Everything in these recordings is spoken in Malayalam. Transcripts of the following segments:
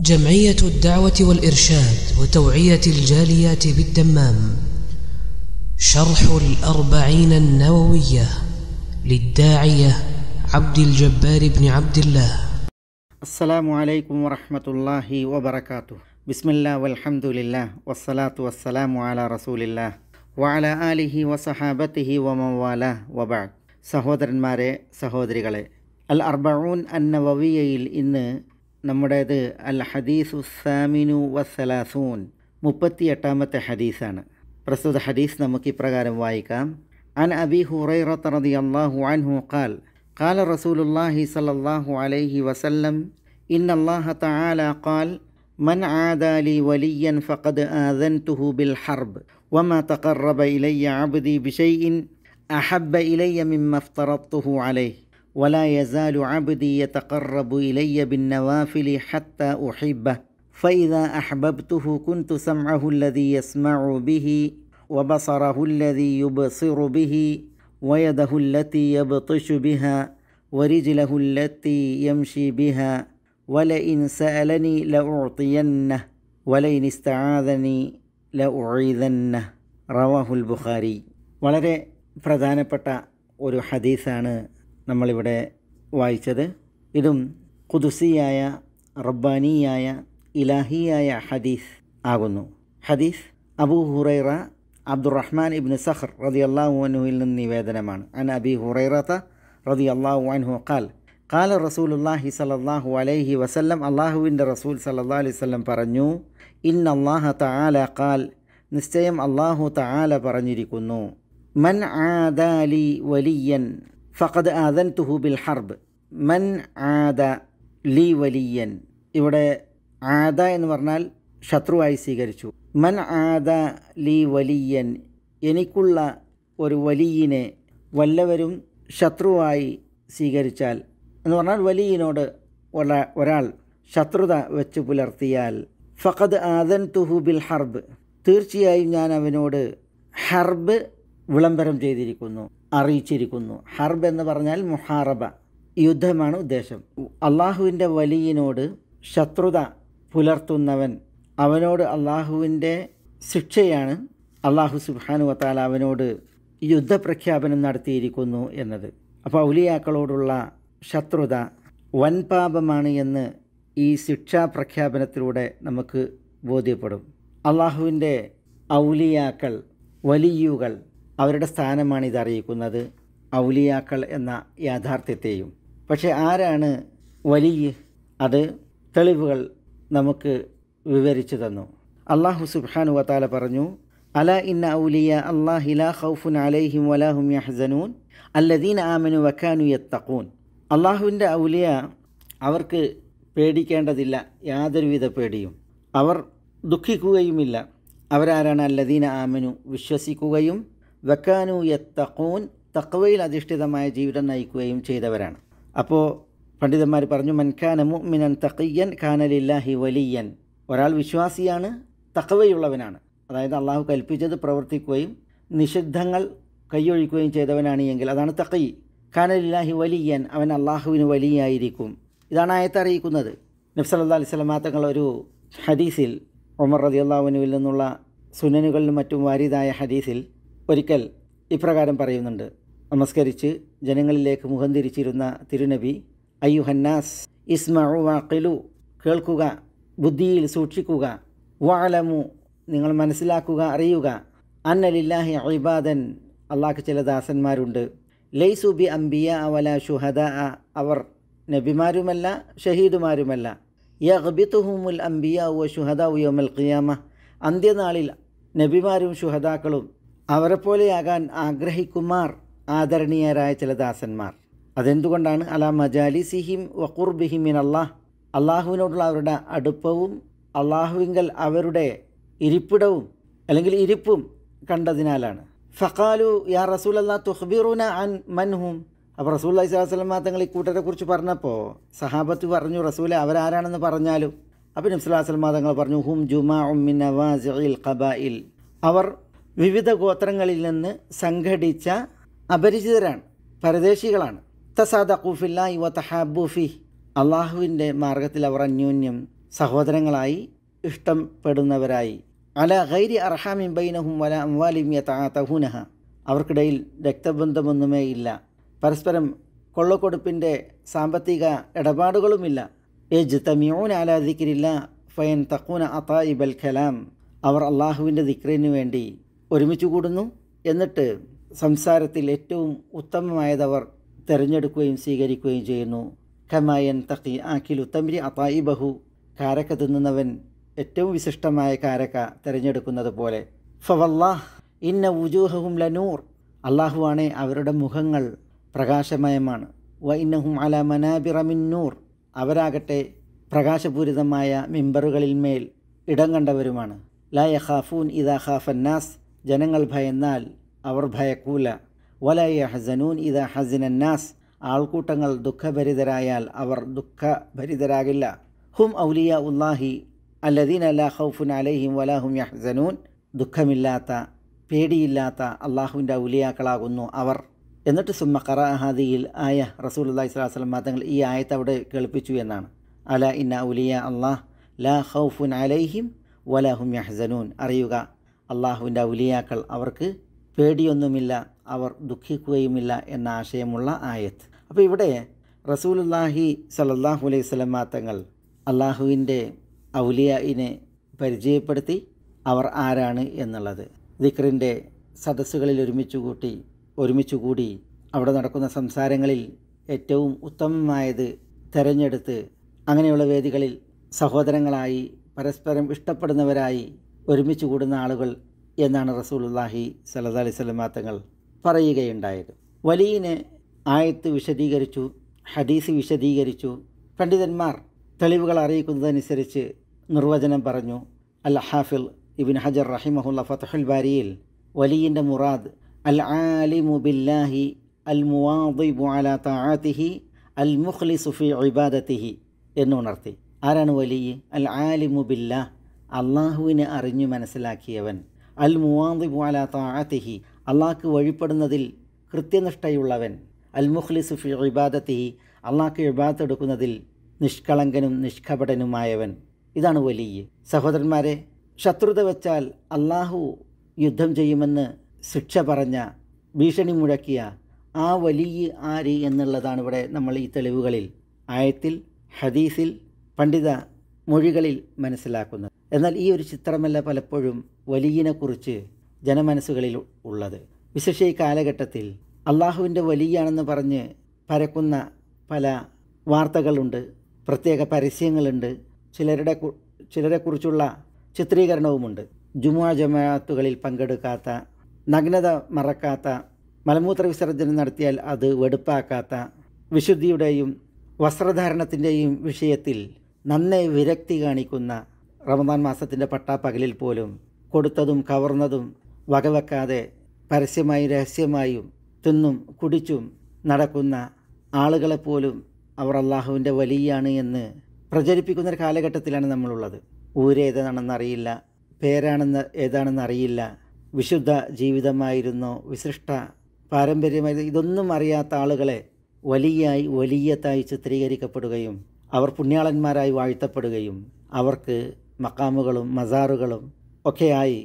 جمعية الدعوة والإرشاد وتوعية الجاليات بالدمام شرح الأربعين النووية للداعية عبد الجبار بن عبد الله السلام عليكم ورحمة الله وبركاته بسم الله والحمد لله والصلاة والسلام على رسول الله وعلى آله وصحابته ومن والاه وبعد مارئ സഹോദരികളെ غلئ الأربعون النووية الإن നമ്മുടേത് അൽ ഹദീസ് ഉസ്സാമിനു വസലാസൂൻ മുപ്പത്തി എട്ടാമത്തെ ഹദീസാണ് പ്രസ്തുത ഹദീസ് നമുക്ക് ഇപ്രകാരം വായിക്കാം അൻ അബി ഹുറൈറത്ത് റതി അള്ളാഹു അൻഹു ഖാൽ قال رسول الله صلى الله عليه وسلم إن الله تعالى قال من عادى لي وليا فقد آذنته بالحرب وما تقرب إلي عبدي بشيء أحب إلي مما افترضته عليه ولا يزال عبدي يتقرب الي بالنوافل حتى احبه فاذا احببته كنت سمعه الذي يسمع به وبصره الذي يبصر به ويده التي يبطش بها ورجله التي يمشي بها ولئن سالني لاعطينه ولئن استعاذني لاعيذنه റവാഹുൽ ബുഖാരി വളരെ പ്രധാനപ്പെട്ട ഒരു ഹദീസാണ് നമ്മളിവിടെ വായിച്ചത് ഇതും ഖുദുസിയായ റബ്ബാനിയായ ഇലാഹിയായ ഹദീസ് ആകുന്നു ഹദീസ് അബൂ ഹുറൈറ അബ്ദുറഹ്മാൻ ഇബ്നു സഹർ റതി അള്ളാഹു അൻഹുവിൽ നിന്ന് നിവേദനമാണ് അൻ അബി ഹുറൈറത്ത റതി അള്ളാഹു അൻഹു കാൽ കാല റസൂലുല്ലാഹി സലല്ലാഹു അലൈഹി വസല്ലം അള്ളാഹുവിൻ്റെ റസൂൽ സല്ലാ അലൈഹി വല്ലം പറഞ്ഞു ഇൻ അള്ളാഹ തആല കാൽ നിശ്ചയം അള്ളാഹു തആല പറഞ്ഞിരിക്കുന്നു മൻ ആദാലി വലിയൻ ഫഖദ് ആദൻ തുഹു ബിൽ ഹർബ് മൻ ആദ ലി വലിയൻ ഇവിടെ ആദ എന്ന് പറഞ്ഞാൽ ശത്രുവായി സ്വീകരിച്ചു മൻ ആദ ലി വലിയൻ എനിക്കുള്ള ഒരു വലിയനെ വല്ലവരും ശത്രുവായി സ്വീകരിച്ചാൽ എന്ന് പറഞ്ഞാൽ വലിയനോട് ഒരാൾ ശത്രുത വെച്ച് പുലർത്തിയാൽ ഫഖദ് ആദൻ തുഹു ബിൽ ഹർബ് തീർച്ചയായും ഞാൻ അവനോട് ഹർബ് വിളംബരം ചെയ്തിരിക്കുന്നു അറിയിച്ചിരിക്കുന്നു ഹർബ് എന്ന് പറഞ്ഞാൽ മുഹാറബ യുദ്ധമാണ് ഉദ്ദേശം അള്ളാഹുവിൻ്റെ വലിയനോട് ശത്രുത പുലർത്തുന്നവൻ അവനോട് അള്ളാഹുവിൻ്റെ ശിക്ഷയാണ് അള്ളാഹു സുബാനു വത്താല അവനോട് യുദ്ധപ്രഖ്യാപനം നടത്തിയിരിക്കുന്നു എന്നത് അപ്പോൾ ഔലിയാക്കളോടുള്ള ശത്രുത വൻപാപമാണ് എന്ന് ഈ ശിക്ഷാ പ്രഖ്യാപനത്തിലൂടെ നമുക്ക് ബോധ്യപ്പെടും അള്ളാഹുവിൻ്റെ ഔലിയാക്കൾ വലിയുകൾ അവരുടെ സ്ഥാനമാണ് ഇതറിയിക്കുന്നത് ഔലിയാക്കൾ എന്ന യാഥാർത്ഥ്യത്തെയും പക്ഷേ ആരാണ് വലിയ അത് തെളിവുകൾ നമുക്ക് വിവരിച്ചു തന്നു അള്ളാഹു സുബാനു വത്താല പറഞ്ഞു അല ഇന്ന ഔലിയ അള്ളാഹി ലാ ഖൗഫുൻ അലൈഹിം വലാഹും യഹ്സനൂൻ അല്ലദീൻ ആമനു വക്കാനു യത്തക്കൂൻ അള്ളാഹുവിൻ്റെ ഔലിയ അവർക്ക് പേടിക്കേണ്ടതില്ല യാതൊരുവിധ പേടിയും അവർ ദുഃഖിക്കുകയുമില്ല അവരാരാണ് അല്ലദീൻ ആമനു വിശ്വസിക്കുകയും വക്കാനു യത്തഖൂൻ തക്വയിൽ അധിഷ്ഠിതമായ ജീവിതം നയിക്കുകയും ചെയ്തവരാണ് അപ്പോൾ പണ്ഡിതന്മാർ പറഞ്ഞു മൻഖാന മുഅ്മിനൻ തഖിയൻ ഖാനലില്ലാഹി വലിയൻ ഒരാൾ വിശ്വാസിയാണ് തക്കവയുള്ളവനാണ് അതായത് അള്ളാഹു കൽപ്പിച്ചത് പ്രവർത്തിക്കുകയും നിഷിദ്ധങ്ങൾ കൈയൊഴിക്കുകയും ചെയ്തവനാണ് എങ്കിൽ അതാണ് തക്കൈ ഖാനലില്ലാഹി വലിയൻ അവൻ അള്ളാഹുവിന് വലിയായിരിക്കും ഇതാണ് ആയത്ത് അറിയിക്കുന്നത് നബ്സല്ലാ അലിസ്ലാം തങ്ങൾ ഒരു ഹദീസിൽ ഒമർ റതി അള്ളാഹുവിനുവിൽ നിന്നുള്ള സുനനുകളിലും മറ്റും വാരിതായ ഹദീസിൽ ഒരിക്കൽ ഇപ്രകാരം പറയുന്നുണ്ട് നമസ്കരിച്ച് ജനങ്ങളിലേക്ക് മുഖം തിരിച്ചിരുന്ന തിരുനബി അയ്യു ഹന്നാസ് ഇസ്മഅു കേൾക്കുക ബുദ്ധിയിൽ സൂക്ഷിക്കുക വാലമു നിങ്ങൾ മനസ്സിലാക്കുക അറിയുക അന്നലില്ലാഹി അഹിബാദൻ അള്ളാഹ്ക്ക് ചില ദാസന്മാരുണ്ട് ലൈസുബി അംബിയ അവല ഷുഹദ അവർ നബിമാരുമല്ല ഷഹീദുമാരുമല്ല യഹ്ബിത്തുഹുമുൽ അംബിയ ഉ ഷുഹദ ഉയോമൽ ഖിയാമ അന്ത്യനാളിൽ നബിമാരും ഷുഹദാക്കളും അവരെപ്പോലെയാകാൻ ആഗ്രഹിക്കുമാർ ആദരണീയരായ ചില ദാസന്മാർ അതെന്തുകൊണ്ടാണ് അല മജാലിസിഹിം വഖുർബിഹിമിൻ അള്ളാഹ് അള്ളാഹുവിനോടുള്ള അവരുടെ അടുപ്പവും അള്ളാഹുവിങ്കൽ അവരുടെ ഇരിപ്പിടവും അല്ലെങ്കിൽ ഇരിപ്പും കണ്ടതിനാലാണ് ഫഖാലു യാ റസൂൽ അല്ലാ തുഹ്ബിറുന അൻ മൻഹും അപ്പോൾ റസൂൽ അലൈഹി സ്വലാസ്ലം തങ്ങൾ ഈ കുറിച്ച് പറഞ്ഞപ്പോൾ സഹാബത്ത് പറഞ്ഞു റസൂലെ അവരാരാണെന്ന് പറഞ്ഞാലും അപ്പം നബ്സുല്ലാ സ്വലമാ തങ്ങൾ പറഞ്ഞു ഹും ജുമാ ഉമ്മിൻ ഖബാ ഖബായിൽ അവർ വിവിധ ഗോത്രങ്ങളിൽ നിന്ന് സംഘടിച്ച അപരിചിതരാണ് പരദേശികളാണ് തസാദൂഫില്ല യുവ തഹാബൂഫി അള്ളാഹുവിൻ്റെ മാർഗത്തിൽ അവർ അന്യോന്യം സഹോദരങ്ങളായി ഇഷ്ടപ്പെടുന്നവരായി അല ഗൈരി അർഹാമിം ബൈനഹും വല അംവാലിമിയ തഹൂനഹ അവർക്കിടയിൽ രക്തബന്ധമൊന്നുമേ ഇല്ല പരസ്പരം കൊള്ളക്കൊടുപ്പിൻ്റെ സാമ്പത്തിക ഇടപാടുകളുമില്ല ഏജ് തമിയോൻ ആലാധിക്കരില്ല ഫയൻ തക്കൂന അതായിബൽ ഖലാം അവർ അള്ളാഹുവിൻ്റെ ദിക്രിനു വേണ്ടി ഒരുമിച്ച് കൂടുന്നു എന്നിട്ട് സംസാരത്തിൽ ഏറ്റവും ഉത്തമമായതവർ തിരഞ്ഞെടുക്കുകയും സ്വീകരിക്കുകയും ചെയ്യുന്നു ഖമായൻ തഖി ആക്കിൽ ഉത്തമരി അതായി ബഹു കാരക്ക തിന്നുന്നവൻ ഏറ്റവും വിശിഷ്ടമായ കാരക്ക തിരഞ്ഞെടുക്കുന്നത് പോലെ ഫവല്ലാഹ് ഇന്ന ഉജൂഹവും ലനൂർ അള്ളാഹുവാണെ അവരുടെ മുഖങ്ങൾ പ്രകാശമയമാണ് വ ഇന്നഹും അല മനാബിറമിന്നൂർ അവരാകട്ടെ പ്രകാശപൂരിതമായ മെമ്പറുകളിൽ മേൽ ഇടം കണ്ടവരുമാണ് ലായ ഹാഫൂൻ ഇദാ ഖാഫന്നാസ് ജനങ്ങൾ ഭയന്നാൽ അവർ ഭയക്കൂല വലയ ഹസനൂൻ ഇത ഹസിനന്നാസ് ആൾക്കൂട്ടങ്ങൾ ദുഃഖഭരിതരായാൽ അവർ ദുഃഖഭരിതരാകില്ല ഹും ഔലിയ ഉല്ലാഹി അല്ലദീൻ അലാ ഹൗഫുൻ അലൈഹിം വലാഹും യഹ്സനൂൻ ദുഃഖമില്ലാത്ത പേടിയില്ലാത്ത അള്ളാഹുവിൻ്റെ ഔലിയാക്കളാകുന്നു അവർ എന്നിട്ട് സുമ്മ ഖറാഹാദിയിൽ ആയ റസൂൽ അള്ളാഹി സ്വലാസ്ലം മാതങ്ങൾ ഈ ആയത്ത് അവിടെ കേൾപ്പിച്ചു എന്നാണ് അല ഇന്ന ഔലിയ അള്ളാഹ് ലാ ഹൗഫുൻ അലൈഹിം വലാഹും യഹ്സനൂൻ അറിയുക അള്ളാഹുവിൻ്റെ ഔലിയാക്കൾ അവർക്ക് പേടിയൊന്നുമില്ല അവർ ദുഃഖിക്കുകയുമില്ല എന്ന ആശയമുള്ള ആയത്ത് അപ്പോൾ ഇവിടെ റസൂലുല്ലാഹി സലല്ലാഹു അലൈഹി സ്വലമ തങ്ങൾ അള്ളാഹുവിൻ്റെ ഔലിയായിനെ പരിചയപ്പെടുത്തി അവർ ആരാണ് എന്നുള്ളത് ദിക്റിൻ്റെ സദസ്സുകളിൽ ഒരുമിച്ച് കൂട്ടി ഒരുമിച്ച് കൂടി അവിടെ നടക്കുന്ന സംസാരങ്ങളിൽ ഏറ്റവും ഉത്തമമായത് തിരഞ്ഞെടുത്ത് അങ്ങനെയുള്ള വേദികളിൽ സഹോദരങ്ങളായി പരസ്പരം ഇഷ്ടപ്പെടുന്നവരായി ഒരുമിച്ച് കൂടുന്ന ആളുകൾ എന്നാണ് റസൂലുല്ലാഹി സലഹ് അലൈഹി സ്വലമാ തങ്ങൾ പറയുകയുണ്ടായത് വലിയനെ ആയത്ത് വിശദീകരിച്ചു ഹദീസ് വിശദീകരിച്ചു പണ്ഡിതന്മാർ തെളിവുകൾ അറിയിക്കുന്നതനുസരിച്ച് നിർവചനം പറഞ്ഞു അൽ ഹാഫിൽ ഇബിൻ ഹജർ റഹിമഹുല്ല ഫതഹുൽ ബാരിയിൽ വലിയൻ്റെ മുറാദ് അൽ ആലിമു ബില്ലാഹി അൽ മുവാദിബു അല താഅത്തിഹി അൽ മുഖ്ലി സുഫി ഇബാദത്തിഹി എന്നുണർത്തി ആരാണ് വലിയ അൽ ആലിമു ബില്ലാഹ് അള്ളാഹുവിനെ അറിഞ്ഞു മനസ്സിലാക്കിയവൻ അൽ മുവാന്തിബു അല അള്ളാഹ്ക്ക് വഴിപ്പെടുന്നതിൽ കൃത്യനിഷ്ഠയുള്ളവൻ അൽ മുഖ്ലിസു ഫി ഇബാദത്തിഹി അള്ളാഹ്ക്ക് ഇബാദത്തെടുക്കുന്നതിൽ നിഷ്കളങ്കനും നിഷ്കപടനുമായവൻ ഇതാണ് വലിയ സഹോദരന്മാരെ ശത്രുത വെച്ചാൽ അള്ളാഹു യുദ്ധം ചെയ്യുമെന്ന് ശിക്ഷ പറഞ്ഞ ഭീഷണി മുഴക്കിയ ആ വലിയ ആര് എന്നുള്ളതാണ് ഇവിടെ നമ്മൾ ഈ തെളിവുകളിൽ ആയത്തിൽ ഹദീസിൽ പണ്ഡിത മൊഴികളിൽ മനസ്സിലാക്കുന്നത് എന്നാൽ ഈ ഒരു ചിത്രമല്ല പലപ്പോഴും വലിയനെക്കുറിച്ച് ജനമനസ്സുകളിൽ ഉള്ളത് വിശേഷ ഈ കാലഘട്ടത്തിൽ അള്ളാഹുവിൻ്റെ വലിയാണെന്ന് പറഞ്ഞ് പരക്കുന്ന പല വാർത്തകളുണ്ട് പ്രത്യേക പരസ്യങ്ങളുണ്ട് ചിലരുടെ ചിലരെക്കുറിച്ചുള്ള ചിത്രീകരണവുമുണ്ട് ജുമുഅ ജമാഅത്തുകളിൽ പങ്കെടുക്കാത്ത നഗ്നത മറക്കാത്ത മലമൂത്ര വിസർജനം നടത്തിയാൽ അത് വെടുപ്പാക്കാത്ത വിശുദ്ധിയുടെയും വസ്ത്രധാരണത്തിൻ്റെയും വിഷയത്തിൽ നന്നേ വിരക്തി കാണിക്കുന്ന റമദാൻ മാസത്തിൻ്റെ പട്ടാപ്പകലിൽ പോലും കൊടുത്തതും കവർന്നതും വകവെക്കാതെ പരസ്യമായി രഹസ്യമായും തിന്നും കുടിച്ചും നടക്കുന്ന ആളുകളെ പോലും അവർ അള്ളാഹുവിൻ്റെ വലിയാണ് എന്ന് പ്രചരിപ്പിക്കുന്ന ഒരു കാലഘട്ടത്തിലാണ് നമ്മളുള്ളത് ഊരേതാണെന്ന് അറിയില്ല പേരാണെന്ന് ഏതാണെന്ന് അറിയില്ല വിശുദ്ധ ജീവിതമായിരുന്നോ വിശിഷ്ട പാരമ്പര്യമായി ഇതൊന്നും അറിയാത്ത ആളുകളെ വലിയായി വലിയത്തായി ചിത്രീകരിക്കപ്പെടുകയും അവർ പുണ്യാളന്മാരായി വാഴ്ത്തപ്പെടുകയും അവർക്ക് മക്കാമുകളും മസാറുകളും ഒക്കെയായി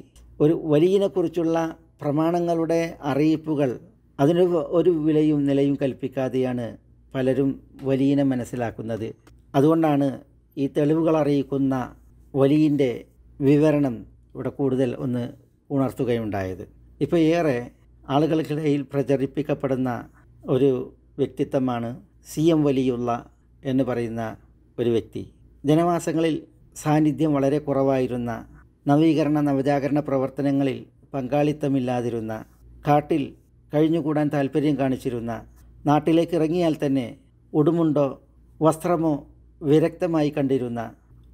ഒരു വലിയനെക്കുറിച്ചുള്ള പ്രമാണങ്ങളുടെ അറിയിപ്പുകൾ അതിന് ഒരു വിലയും നിലയും കൽപ്പിക്കാതെയാണ് പലരും വലിയനെ മനസ്സിലാക്കുന്നത് അതുകൊണ്ടാണ് ഈ തെളിവുകൾ അറിയിക്കുന്ന വലിയൻ്റെ വിവരണം ഇവിടെ കൂടുതൽ ഒന്ന് ഉണർത്തുകയുണ്ടായത് ഇപ്പോൾ ഏറെ ആളുകൾക്കിടയിൽ പ്രചരിപ്പിക്കപ്പെടുന്ന ഒരു വ്യക്തിത്വമാണ് സി എം വലിയുള്ള എന്ന് പറയുന്ന ഒരു വ്യക്തി ജനവാസങ്ങളിൽ സാന്നിധ്യം വളരെ കുറവായിരുന്ന നവീകരണ നവജാഗരണ പ്രവർത്തനങ്ങളിൽ പങ്കാളിത്തമില്ലാതിരുന്ന കാട്ടിൽ കഴിഞ്ഞുകൂടാൻ താല്പര്യം കാണിച്ചിരുന്ന നാട്ടിലേക്ക് ഇറങ്ങിയാൽ തന്നെ ഉടുമുണ്ടോ വസ്ത്രമോ വിരക്തമായി കണ്ടിരുന്ന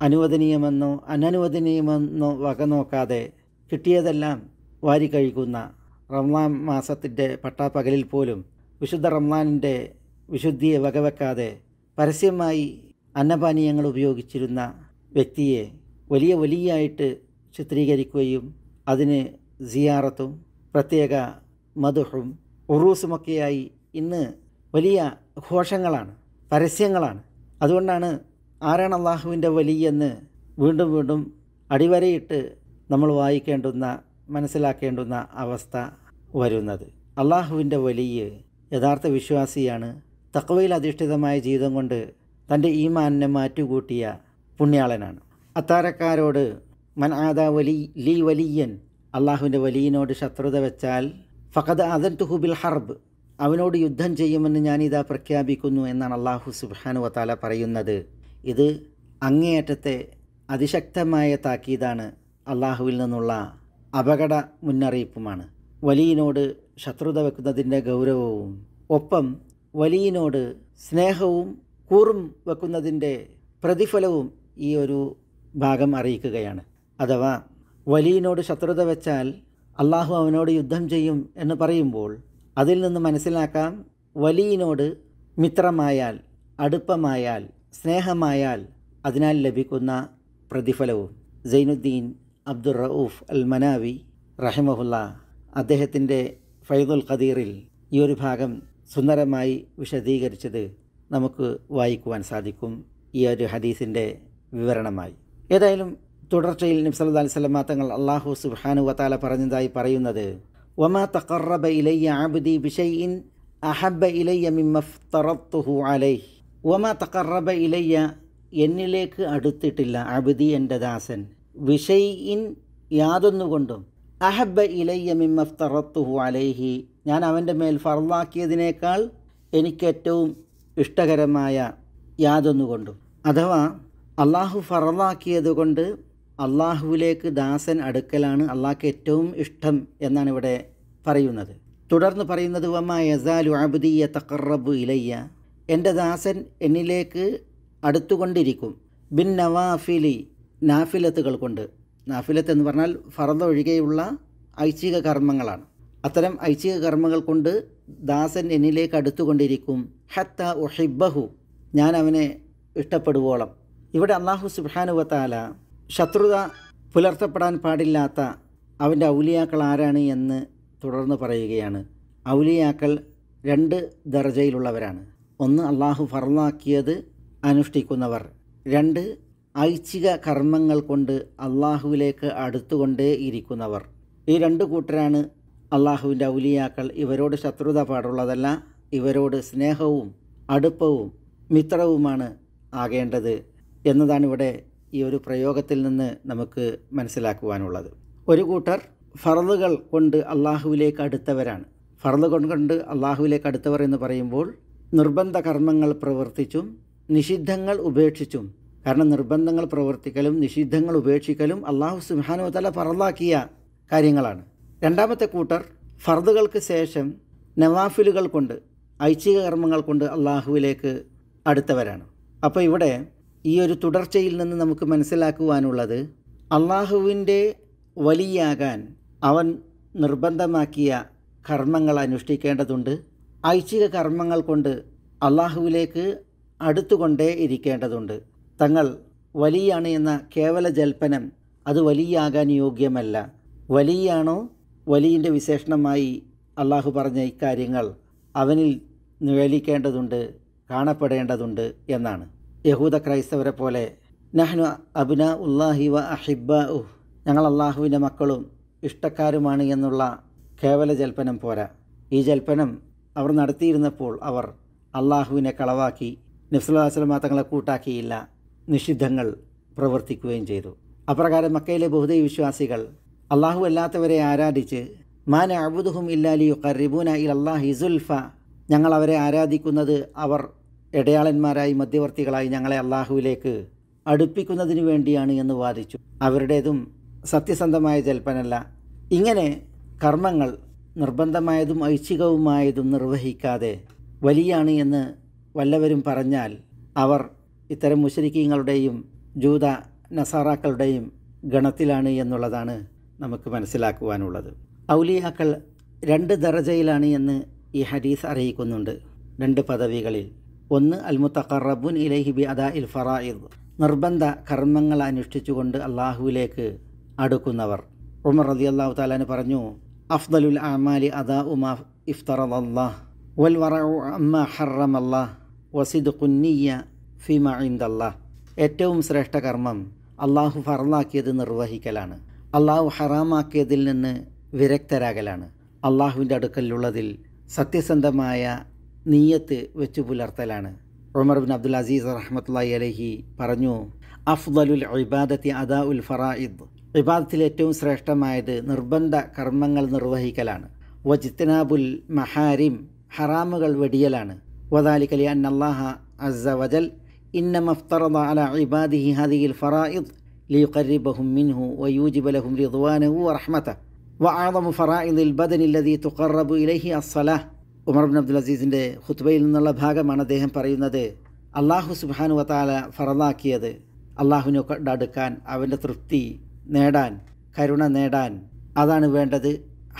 അനുവദനീയമെന്നോ അനനുവദനീയമെന്നോ വക നോക്കാതെ കിട്ടിയതെല്ലാം വാരി കഴിക്കുന്ന റംലാൻ മാസത്തിൻ്റെ പട്ടാപ്പകലിൽ പോലും വിശുദ്ധ റംലാനിൻ്റെ വിശുദ്ധിയെ വകവെക്കാതെ പരസ്യമായി അന്നപാനീയങ്ങൾ ഉപയോഗിച്ചിരുന്ന വ്യക്തിയെ വലിയ വലിയായിട്ട് ചിത്രീകരിക്കുകയും അതിന് സിയാറത്തും പ്രത്യേക മധുഹും ഉറൂസുമൊക്കെയായി ഇന്ന് വലിയ ഘോഷങ്ങളാണ് പരസ്യങ്ങളാണ് അതുകൊണ്ടാണ് ആരാണ് അള്ളാഹുവിൻ്റെ വലിയെന്ന് വീണ്ടും വീണ്ടും അടിവരയിട്ട് നമ്മൾ വായിക്കേണ്ടുന്ന മനസ്സിലാക്കേണ്ടുന്ന അവസ്ഥ വരുന്നത് അള്ളാഹുവിൻ്റെ വലിയ യഥാർത്ഥ വിശ്വാസിയാണ് തക്കവയിൽ അധിഷ്ഠിതമായ ജീവിതം കൊണ്ട് തൻ്റെ മാനിനെ മാറ്റുകൂട്ടിയ പുണ്യാളനാണ് അത്താരക്കാരോട് മൻ ആദാ വലി ലി വലിയൻ അള്ളാഹുവിൻ്റെ വലിയനോട് ശത്രുത വെച്ചാൽ ഫഖദ് അദൻ തുഹുബിൽ ഹർബ് അവനോട് യുദ്ധം ചെയ്യുമെന്ന് ഞാനിതാ പ്രഖ്യാപിക്കുന്നു എന്നാണ് അള്ളാഹു സുബാനു വത്താല പറയുന്നത് ഇത് അങ്ങേയറ്റത്തെ അതിശക്തമായ താക്കീതാണ് അള്ളാഹുവിൽ നിന്നുള്ള അപകട മുന്നറിയിപ്പുമാണ് വലിയനോട് ശത്രുത വെക്കുന്നതിൻ്റെ ഗൗരവവും ഒപ്പം വലിയനോട് സ്നേഹവും കൂറും വെക്കുന്നതിൻ്റെ പ്രതിഫലവും ഈ ഒരു ഭാഗം അറിയിക്കുകയാണ് അഥവാ വലിയനോട് ശത്രുത വെച്ചാൽ അള്ളാഹു അവനോട് യുദ്ധം ചെയ്യും എന്ന് പറയുമ്പോൾ അതിൽ നിന്ന് മനസ്സിലാക്കാം വലിയനോട് മിത്രമായാൽ അടുപ്പമായാൽ സ്നേഹമായാൽ അതിനാൽ ലഭിക്കുന്ന പ്രതിഫലവും സൈനുദ്ദീൻ അബ്ദുർ റൌഫ് അൽ മനാവി റഹിമഹുല്ല അദ്ദേഹത്തിൻ്റെ ഫൈദുൽ ഖദീറിൽ ഈ ഒരു ഭാഗം സുന്ദരമായി വിശദീകരിച്ചത് നമുക്ക് വായിക്കുവാൻ സാധിക്കും ഈ ഒരു ഹദീസിൻ്റെ വിവരണമായി ഏതായാലും തുടർച്ചയിൽ നബ്സല്ലാ അലൈഹി തങ്ങൾ അള്ളാഹു സുബാനു വത്താല പറഞ്ഞതായി പറയുന്നത് വമാ തഖറബ ഇലയ്യ ആബുദി ബിഷൈൻ അഹബ ഇലയ്യ മിമ്മഫ്തറത്തുഹു അലൈഹ് വമാ തഖറബ ഇലയ്യ എന്നിലേക്ക് അടുത്തിട്ടില്ല അബുദി എൻ്റെ ദാസൻ വിഷയിൻ യാതൊന്നുകൊണ്ടും അഹബ ഇലയ്യ മിമ്മഫ്തറത്തുഹു അലൈഹി ഞാൻ അവൻ്റെ മേൽ ഫർവാക്കിയതിനേക്കാൾ എനിക്കേറ്റവും ഇഷ്ടകരമായ യാതൊന്നുകൊണ്ടും അഥവാ അള്ളാഹു ഫറദാക്കിയത് കൊണ്ട് അള്ളാഹുവിലേക്ക് ദാസൻ അടുക്കലാണ് അള്ളാഹ്ക്ക് ഏറ്റവും ഇഷ്ടം എന്നാണ് ഇവിടെ പറയുന്നത് തുടർന്ന് പറയുന്നത് വമ്മ യസാലു അബുദീയ തക്കറബു ഇലയ്യ എൻ്റെ ദാസൻ എന്നിലേക്ക് അടുത്തുകൊണ്ടിരിക്കും ബിൻ നവാഫിലി നാഫിലത്തുകൾ കൊണ്ട് നാഫിലത്ത് എന്ന് പറഞ്ഞാൽ ഫറദ് ഒഴികെയുള്ള ഐച്ഛിക കർമ്മങ്ങളാണ് അത്തരം ഐച്ഛിക കർമ്മങ്ങൾ കൊണ്ട് ദാസൻ എന്നിലേക്ക് അടുത്തുകൊണ്ടിരിക്കും ഹത്ത ഉഷിബഹു ഞാൻ അവനെ ഇഷ്ടപ്പെടുവോളം ഇവിടെ അള്ളാഹു സുബാനുവത്താല ശത്രുത പുലർത്തപ്പെടാൻ പാടില്ലാത്ത അവൻ്റെ ഔലിയാക്കൾ ആരാണ് എന്ന് തുടർന്ന് പറയുകയാണ് ഔലിയാക്കൾ രണ്ട് ദർജയിലുള്ളവരാണ് ഒന്ന് അള്ളാഹു ഫറന്നാക്കിയത് അനുഷ്ഠിക്കുന്നവർ രണ്ട് ഐച്ഛിക കർമ്മങ്ങൾ കൊണ്ട് അള്ളാഹുവിലേക്ക് അടുത്തുകൊണ്ടേ ഇരിക്കുന്നവർ ഈ രണ്ട് കൂട്ടരാണ് അള്ളാഹുവിൻ്റെ ഔലിയാക്കൾ ഇവരോട് ശത്രുത പാടുള്ളതല്ല ഇവരോട് സ്നേഹവും അടുപ്പവും മിത്രവുമാണ് ആകേണ്ടത് എന്നതാണ് ഇവിടെ ഈ ഒരു പ്രയോഗത്തിൽ നിന്ന് നമുക്ക് മനസ്സിലാക്കുവാനുള്ളത് ഒരു കൂട്ടർ ഫറലുകൾ കൊണ്ട് അള്ളാഹുവിലേക്ക് അടുത്തവരാണ് ഫറലുകൾ കൊണ്ട് അള്ളാഹുവിലേക്ക് അടുത്തവർ എന്ന് പറയുമ്പോൾ നിർബന്ധ കർമ്മങ്ങൾ പ്രവർത്തിച്ചും നിഷിദ്ധങ്ങൾ ഉപേക്ഷിച്ചും കാരണം നിർബന്ധങ്ങൾ പ്രവർത്തിക്കലും നിഷിദ്ധങ്ങൾ ഉപേക്ഷിക്കലും അള്ളാഹു സുഹാനുവല ഫറലാക്കിയ കാര്യങ്ങളാണ് രണ്ടാമത്തെ കൂട്ടർ ഫറദുകൾക്ക് ശേഷം നവാഫിലുകൾ കൊണ്ട് ഐച്ഛിക കർമ്മങ്ങൾ കൊണ്ട് അള്ളാഹുവിലേക്ക് അടുത്തവരാണ് അപ്പോൾ ഇവിടെ ഈ ഒരു തുടർച്ചയിൽ നിന്ന് നമുക്ക് മനസ്സിലാക്കുവാനുള്ളത് അള്ളാഹുവിൻ്റെ വലിയാകാൻ അവൻ നിർബന്ധമാക്കിയ കർമ്മങ്ങൾ അനുഷ്ഠിക്കേണ്ടതുണ്ട് ഐച്ഛിക കർമ്മങ്ങൾ കൊണ്ട് അള്ളാഹുവിലേക്ക് അടുത്തുകൊണ്ടേ ഇരിക്കേണ്ടതുണ്ട് തങ്ങൾ വലിയാണ് എന്ന കേവല ജൽപ്പനം അത് വലിയാകാൻ യോഗ്യമല്ല വലിയാണോ വലിയൻ്റെ വിശേഷണമായി അള്ളാഹു പറഞ്ഞ ഇക്കാര്യങ്ങൾ അവനിൽ നിഴലിക്കേണ്ടതുണ്ട് കാണപ്പെടേണ്ടതുണ്ട് എന്നാണ് യഹൂദ ക്രൈസ്തവരെ പോലെ നഹ്നു അബ്ന ഉല്ലാഹി വ അഹിബ ഉഹ് ഞങ്ങൾ അള്ളാഹുവിൻ്റെ മക്കളും ഇഷ്ടക്കാരുമാണ് എന്നുള്ള കേവല ജൽപ്പനം പോരാ ഈ ജൽപ്പനം അവർ നടത്തിയിരുന്നപ്പോൾ അവർ അള്ളാഹുവിനെ കളവാക്കി നബ്സുല്ലാസ്ലമ തങ്ങളെ കൂട്ടാക്കിയില്ല നിഷിദ്ധങ്ങൾ പ്രവർത്തിക്കുകയും ചെയ്തു അപ്രകാരം മക്കയിലെ ബഹുദൈ വിശ്വാസികൾ അള്ളാഹു അല്ലാത്തവരെ ആരാധിച്ച് മാന അബുദുഹും ഇല്ലാലി ഖറിബൂന ഇൽ അള്ളാഹി സുൽഫ ഞങ്ങൾ അവരെ ആരാധിക്കുന്നത് അവർ ഇടയാളന്മാരായി മധ്യവർത്തികളായി ഞങ്ങളെ അള്ളാഹുവിലേക്ക് അടുപ്പിക്കുന്നതിന് വേണ്ടിയാണ് എന്ന് വാദിച്ചു അവരുടേതും സത്യസന്ധമായ ജൽപ്പനല്ല ഇങ്ങനെ കർമ്മങ്ങൾ നിർബന്ധമായതും ഐച്ഛികവുമായതും നിർവഹിക്കാതെ വലിയാണ് എന്ന് വല്ലവരും പറഞ്ഞാൽ അവർ ഇത്തരം മുഷരിക്കീങ്ങളുടെയും ജൂത നസാറാക്കളുടെയും ഗണത്തിലാണ് എന്നുള്ളതാണ് നമുക്ക് മനസ്സിലാക്കുവാനുള്ളത് ഔലിയാക്കൾ രണ്ട് ദറജയിലാണ് എന്ന് ഈ ഹദീസ് അറിയിക്കുന്നുണ്ട് രണ്ട് പദവികളിൽ ഒന്ന് അൽമുത്തഖറബുൻ ഇലഹി ബി അദാ ഇൽ ഫറായിദ് നിർബന്ധ കർമ്മങ്ങൾ അനുഷ്ഠിച്ചുകൊണ്ട് അള്ളാഹുവിലേക്ക് അടുക്കുന്നവർ ഉമർ റതി അള്ളാഹു താലാന് പറഞ്ഞു അഫ്ദലുൽ അമാലി അദാ ഉമ ഇഫ്തർ വൽ ഫിമ ഏറ്റവും ശ്രേഷ്ഠ കർമ്മം അള്ളാഹു ഫറലാക്കിയത് നിർവഹിക്കലാണ് അള്ളാഹു ഹറാമാക്കിയതിൽ നിന്ന് വിരക്തരാകലാണ് അള്ളാഹുവിൻ്റെ അടുക്കലുള്ളതിൽ സത്യസന്ധമായ നീയത്ത് വെച്ചു പുലർത്തലാണ് ഉമർ ബിൻ അബ്ദുൽ അസീസ് റഹ്മത്തുള്ളി അലഹി പറഞ്ഞു അഫ്ദലുൽ ഇബാദത്തി അദാ ഉൽ ഫറായിദ് ഇബാദത്തിൽ ഏറ്റവും ശ്രേഷ്ഠമായത് നിർബന്ധ കർമ്മങ്ങൾ നിർവഹിക്കലാണ് വജിത്തനാബുൽ മഹാരിം ഹറാമുകൾ വെടിയലാണ് വദാലിക്കലി അൻ അള്ളാഹ അസ വജൽ إنما افترض على عباده هذه الفرائض ليقربهم منه ويوجب لهم رضوانه ورحمته وأعظم فرائض البدن الذي تقرب إليه الصلاة ഉമർ ബിൻ അബ്ദുൽ അസീസിൻ്റെ ഹുത്ബയിൽ നിന്നുള്ള ഭാഗമാണ് അദ്ദേഹം പറയുന്നത് അള്ളാഹു സുബാനു വത്താല ഫറദാക്കിയത് അള്ളാഹുവിനെ അടുക്കാൻ അവൻ്റെ തൃപ്തി നേടാൻ കരുണ നേടാൻ അതാണ് വേണ്ടത്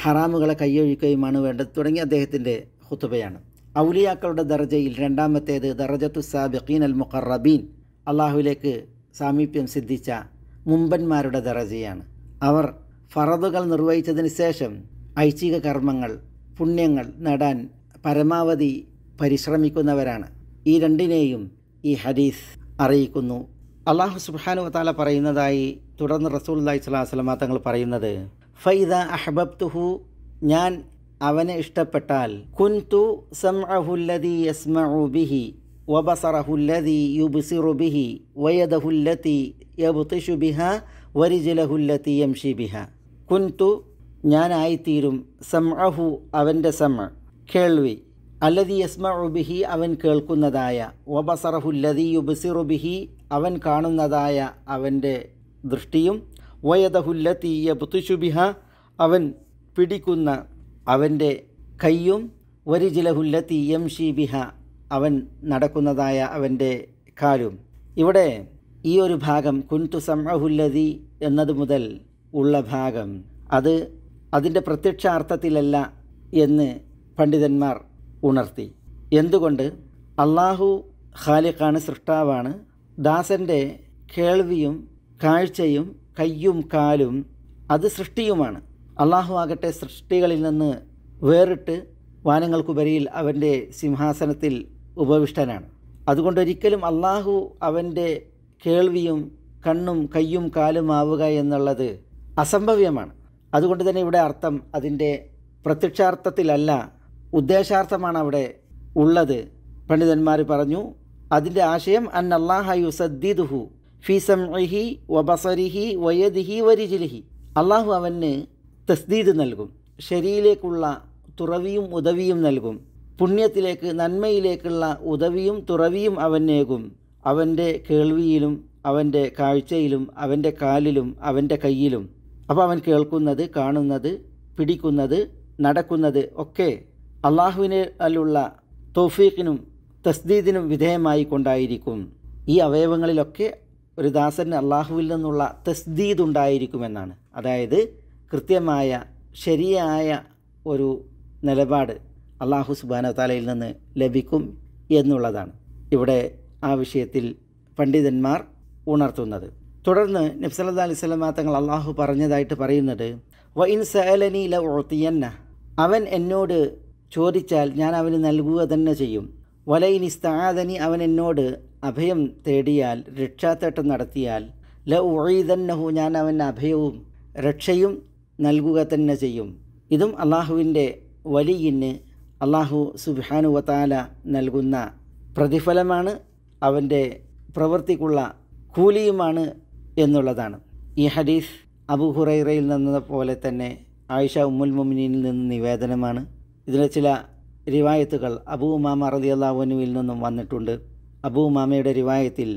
ഹറാമുകളെ കൈയൊഴിക്കുകയുമാണ് വേണ്ടത് തുടങ്ങി അദ്ദേഹത്തിൻ്റെ ഹുത്തുബയാണ് ഔലിയാക്കളുടെ ദർജയിൽ രണ്ടാമത്തേത് ദർജത്തു സാബിഖീൻ അൽ മുഖറബീൻ അള്ളാഹുവിലേക്ക് സാമീപ്യം സിദ്ധിച്ച മുമ്പന്മാരുടെ ദർജയാണ് അവർ ഫറദുകൾ നിർവഹിച്ചതിന് ശേഷം ഐച്ഛിക കർമ്മങ്ങൾ പുണ്യങ്ങൾ നേടാൻ പരമാവധി പരിശ്രമിക്കുന്നവരാണ് ഈ രണ്ടിനെയും ഈ ഹദീസ് അറിയിക്കുന്നു അള്ളാഹു സുബാനു താല പറയുന്നതായി തുടർന്ന് റസൂൽ അല്ലാഹി സ്വലാസ്ലമ തങ്ങൾ പറയുന്നത് ഫൈദ അഹബബ്തുഹു ഞാൻ അവനെ ഇഷ്ടപ്പെട്ടാൽ കുൻതു സംഅഹുല്ലതി യസ്മഉ ബിഹി വബസറഹുല്ലതി യുബ്സിറു ബിഹി വയദഹുല്ലതി യബ്തിഷു ബിഹ വരിജലഹുല്ലതി യംഷി ബിഹ കുൻതു ഞാനായിത്തീരും സമഅഹു അവൻ്റെ സമ കേൾവി അല്ലതി യസ്മഉബിഹി അവൻ കേൾക്കുന്നതായ വബസറഹുല്ലതി യുബസിറുബിഹി അവൻ കാണുന്നതായ അവൻ്റെ ദൃഷ്ടിയും വയദഹുല്ലത്തി യബ്തുഷുബിഹ അവൻ പിടിക്കുന്ന അവൻ്റെ കയ്യും വരിജിലഹുല്ലത്തി യംഷി ബിഹ അവൻ നടക്കുന്നതായ അവൻ്റെ കാലും ഇവിടെ ഈ ഒരു ഭാഗം കുൻതു സമഹുല്ലതി എന്നതു മുതൽ ഉള്ള ഭാഗം അത് അതിൻ്റെ പ്രത്യക്ഷാർത്ഥത്തിലല്ല എന്ന് പണ്ഡിതന്മാർ ഉണർത്തി എന്തുകൊണ്ട് അള്ളാഹു ഖാലിഖാണ് സൃഷ്ടാവാണ് ദാസൻ്റെ കേൾവിയും കാഴ്ചയും കയ്യും കാലും അത് സൃഷ്ടിയുമാണ് അള്ളാഹു ആകട്ടെ സൃഷ്ടികളിൽ നിന്ന് വേറിട്ട് വാനങ്ങൾക്കുപരിയിൽ അവൻ്റെ സിംഹാസനത്തിൽ ഉപവിഷ്ടനാണ് അതുകൊണ്ടൊരിക്കലും അള്ളാഹു അവൻ്റെ കേൾവിയും കണ്ണും കയ്യും കാലും ആവുക എന്നുള്ളത് അസംഭവ്യമാണ് അതുകൊണ്ട് തന്നെ ഇവിടെ അർത്ഥം അതിൻ്റെ പ്രത്യക്ഷാർത്ഥത്തിലല്ല ഉദ്ദേശാർത്ഥമാണ് അവിടെ ഉള്ളത് പണ്ഡിതന്മാർ പറഞ്ഞു അതിൻ്റെ ആശയം അൻ അള്ളാഹ യുസദ്ദിദുഹു ഫീസം സംഇഹി വബസരിഹി വയദിഹി വരിജിലിഹി അള്ളാഹു അവന് തസ്ദീദ് നൽകും ശരിയിലേക്കുള്ള തുറവിയും ഉദവിയും നൽകും പുണ്യത്തിലേക്ക് നന്മയിലേക്കുള്ള ഉദവിയും തുറവിയും അവനേകും അവൻ്റെ കേൾവിയിലും അവൻ്റെ കാഴ്ചയിലും അവൻ്റെ കാലിലും അവൻ്റെ കയ്യിലും അപ്പോൾ അവൻ കേൾക്കുന്നത് കാണുന്നത് പിടിക്കുന്നത് നടക്കുന്നത് ഒക്കെ അല്ലുള്ള തോഫീഖിനും തസ്ദീദിനും വിധേയമായി കൊണ്ടായിരിക്കും ഈ അവയവങ്ങളിലൊക്കെ ഒരു ദാസന് അള്ളാഹുവിൽ നിന്നുള്ള തസ്ദീദ് ഉണ്ടായിരിക്കുമെന്നാണ് അതായത് കൃത്യമായ ശരിയായ ഒരു നിലപാട് അള്ളാഹു സുബാന താലയിൽ നിന്ന് ലഭിക്കും എന്നുള്ളതാണ് ഇവിടെ ആ വിഷയത്തിൽ പണ്ഡിതന്മാർ ഉണർത്തുന്നത് തുടർന്ന് നബ്സല്ലാ അലൈഹി തങ്ങൾ അള്ളാഹു പറഞ്ഞതായിട്ട് പറയുന്നത് വ ഇൻ സഅലനി ല ഉത്തിയന്ന അവൻ എന്നോട് ചോദിച്ചാൽ ഞാൻ അവന് നൽകുക തന്നെ ചെയ്യും വലയിൻ ഇസ്താദനി അവൻ എന്നോട് അഭയം തേടിയാൽ രക്ഷാത്തേട്ടം നടത്തിയാൽ ല ഒഴിതന്നഹു ഞാൻ അവന് അഭയവും രക്ഷയും നൽകുക തന്നെ ചെയ്യും ഇതും അള്ളാഹുവിൻ്റെ വലിയിന് അള്ളാഹു സുബാനുവത്താല നൽകുന്ന പ്രതിഫലമാണ് അവൻ്റെ പ്രവൃത്തിക്കുള്ള കൂലിയുമാണ് എന്നുള്ളതാണ് ഈ ഹദീസ് അബു ഹുറൈറയിൽ നിന്ന പോലെ തന്നെ ആയിഷ ഉമ്മുൽ മൊമിനിയിൽ നിന്ന് നിവേദനമാണ് ഇതിലെ ചില റിവായത്തുകൾ അബൂ ഉമാമ അള്ളാഹുനുവിൽ നിന്നും വന്നിട്ടുണ്ട് അബൂ ഉമാമയുടെ റിവായത്തിൽ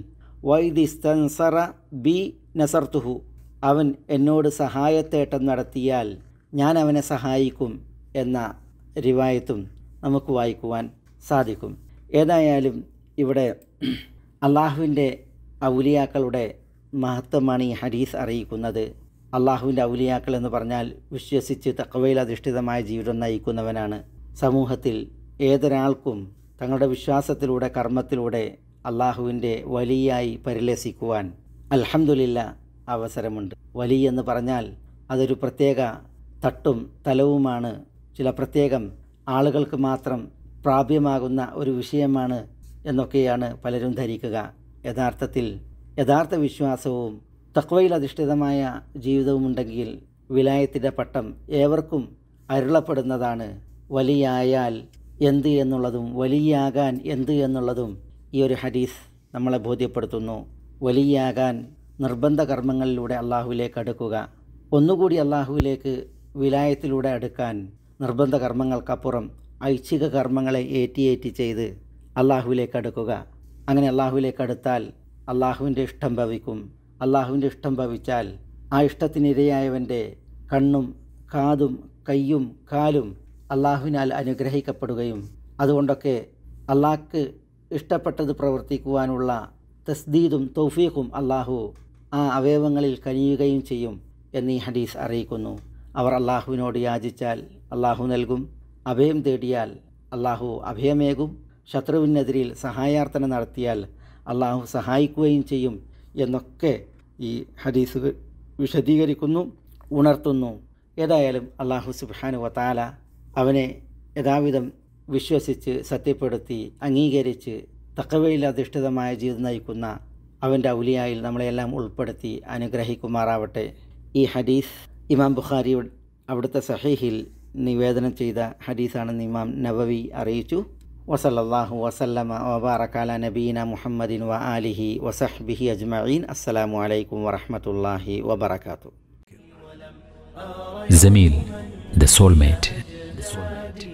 വൈദിസ്തൻസറ ബി നസർത്തുഹു അവൻ എന്നോട് സഹായത്തേട്ടം നടത്തിയാൽ ഞാൻ അവനെ സഹായിക്കും എന്ന റിവായത്തും നമുക്ക് വായിക്കുവാൻ സാധിക്കും ഏതായാലും ഇവിടെ അള്ളാഹുവിൻ്റെ ഔലിയാക്കളുടെ മഹത്വമാണ് ഈ ഹദീസ് അറിയിക്കുന്നത് അള്ളാഹുവിൻ്റെ ഔലിയാക്കൾ എന്ന് പറഞ്ഞാൽ വിശ്വസിച്ച് തക്കവയിൽ അധിഷ്ഠിതമായ ജീവിതം നയിക്കുന്നവനാണ് സമൂഹത്തിൽ ഏതൊരാൾക്കും തങ്ങളുടെ വിശ്വാസത്തിലൂടെ കർമ്മത്തിലൂടെ അള്ളാഹുവിൻ്റെ വലിയായി പരിലസിക്കുവാൻ അലഹമുല്ല അവസരമുണ്ട് വലി എന്ന് പറഞ്ഞാൽ അതൊരു പ്രത്യേക തട്ടും തലവുമാണ് ചില പ്രത്യേകം ആളുകൾക്ക് മാത്രം പ്രാപ്യമാകുന്ന ഒരു വിഷയമാണ് എന്നൊക്കെയാണ് പലരും ധരിക്കുക യഥാർത്ഥത്തിൽ യഥാർത്ഥ വിശ്വാസവും തക്വയിൽ അധിഷ്ഠിതമായ ജീവിതവുമുണ്ടെങ്കിൽ വിലായത്തിൻ്റെ പട്ടം ഏവർക്കും അരുളപ്പെടുന്നതാണ് വലിയായാൽ എന്ത് എന്നുള്ളതും വലിയാകാൻ എന്ത് എന്നുള്ളതും ഈ ഒരു ഹദീസ് നമ്മളെ ബോധ്യപ്പെടുത്തുന്നു വലിയാകാൻ നിർബന്ധ കർമ്മങ്ങളിലൂടെ അള്ളാഹുവിലേക്ക് അടുക്കുക ഒന്നുകൂടി അള്ളാഹുവിലേക്ക് വിലായത്തിലൂടെ അടുക്കാൻ നിർബന്ധ കർമ്മങ്ങൾക്കപ്പുറം ഐച്ഛിക കർമ്മങ്ങളെ ഏറ്റിയേറ്റി ചെയ്ത് അള്ളാഹുവിലേക്ക് അടുക്കുക അങ്ങനെ അള്ളാഹുവിലേക്ക് അടുത്താൽ അള്ളാഹുവിൻ്റെ ഇഷ്ടം ഭവിക്കും അള്ളാഹുവിൻ്റെ ഇഷ്ടം ഭവിച്ചാൽ ആ ഇഷ്ടത്തിനിരയായവൻ്റെ കണ്ണും കാതും കൈയും കാലും അള്ളാഹുവിനാൽ അനുഗ്രഹിക്കപ്പെടുകയും അതുകൊണ്ടൊക്കെ അള്ളാഹ്ക്ക് ഇഷ്ടപ്പെട്ടത് പ്രവർത്തിക്കുവാനുള്ള തസ്ദീദും തൗഫീഖും അള്ളാഹു ആ അവയവങ്ങളിൽ കനിയുകയും ചെയ്യും എന്നീ ഹദീസ് അറിയിക്കുന്നു അവർ അള്ളാഹുവിനോട് യാചിച്ചാൽ അള്ളാഹു നൽകും അഭയം തേടിയാൽ അള്ളാഹു അഭയമേകും ശത്രുവിനെതിരിൽ സഹായാർത്ഥന നടത്തിയാൽ അള്ളാഹു സഹായിക്കുകയും ചെയ്യും എന്നൊക്കെ ഈ ഹദീസ് വിശദീകരിക്കുന്നു ഉണർത്തുന്നു ഏതായാലും അള്ളാഹു സുബാനു വത്താല അവനെ യഥാവിധം വിശ്വസിച്ച് സത്യപ്പെടുത്തി അംഗീകരിച്ച് തക്കവയിൽ അധിഷ്ഠിതമായ ജീവിതം നയിക്കുന്ന അവൻ്റെ ഔലിയായിൽ നമ്മളെല്ലാം ഉൾപ്പെടുത്തി അനുഗ്രഹിക്കുമാറാവട്ടെ ഈ ഹദീസ് ഇമാം ബുഖാരിയുടെ അവിടുത്തെ സഹീഹിൽ നിവേദനം ചെയ്ത ഹദീസാണെന്ന് ഇമാം നബവി അറിയിച്ചു وصلى الله وسلم وبارك على نبينا محمد وآله وصحبه أجمعين السلام عليكم ورحمة الله وبركاته زميل The Soulmate, the soulmate.